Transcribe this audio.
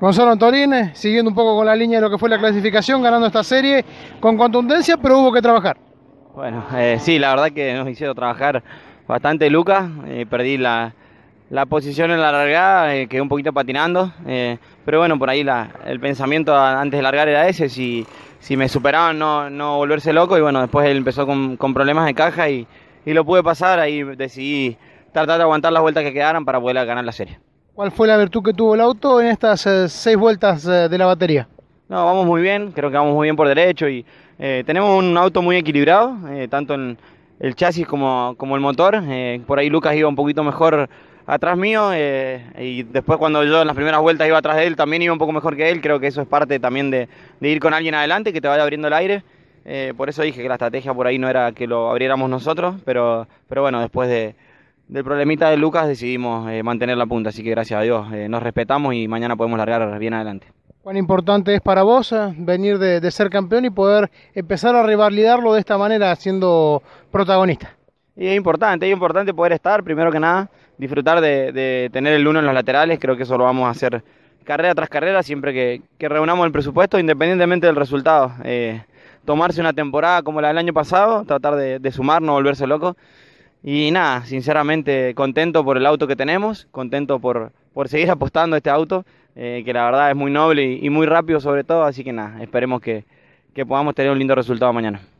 Gonzalo Antorín, siguiendo un poco con la línea de lo que fue la clasificación, ganando esta serie con contundencia, pero hubo que trabajar. Bueno, eh, sí, la verdad que nos hicieron trabajar bastante Lucas, eh, perdí la, posición en la largada, eh, quedé un poquito patinando, pero bueno, por ahí la, el pensamiento antes de largar era ese, si, si me superaban no, no volverse loco, y bueno, después él empezó con, problemas de caja y, y lo pude pasar, ahí decidí tratar de aguantar las vueltas que quedaran para poder ganar la serie. ¿Cuál fue la virtud que tuvo el auto en estas eh, seis vueltas eh, de la batería? No, vamos muy bien, creo que vamos muy bien por derecho y eh, tenemos un auto muy equilibrado, tanto en el chasis como, como el motor. por ahí Lucas iba un poquito mejor atrás mío y después cuando yo en las primeras vueltas iba atrás de él también iba un poco mejor que él. Creo que eso es parte también de, de ir con alguien adelante, que te vaya abriendo el aire. por eso dije que la estrategia por ahí no era que lo abriéramos nosotros, pero, pero bueno, después de, del problemita de Lucas decidimos eh, mantener la punta, así que gracias a Dios eh, nos respetamos y mañana podemos largar bien adelante. ¿Cuán importante es para vos eh, venir de, ser campeón y poder empezar a revalidarlo de esta manera siendo protagonista? Y es importante, es importante poder estar, primero que nada, disfrutar de, tener el uno en los laterales, creo que eso lo vamos a hacer carrera tras carrera, siempre que, reunamos el presupuesto, independientemente del resultado. tomarse una temporada como la del año pasado, tratar de, de sumar, no volverse loco. Y nada, sinceramente contento por el auto que tenemos, contento por, por seguir apostando a este auto, eh, que la verdad es muy noble y, muy rápido sobre todo, así que nada, esperemos que podamos tener un lindo resultado mañana.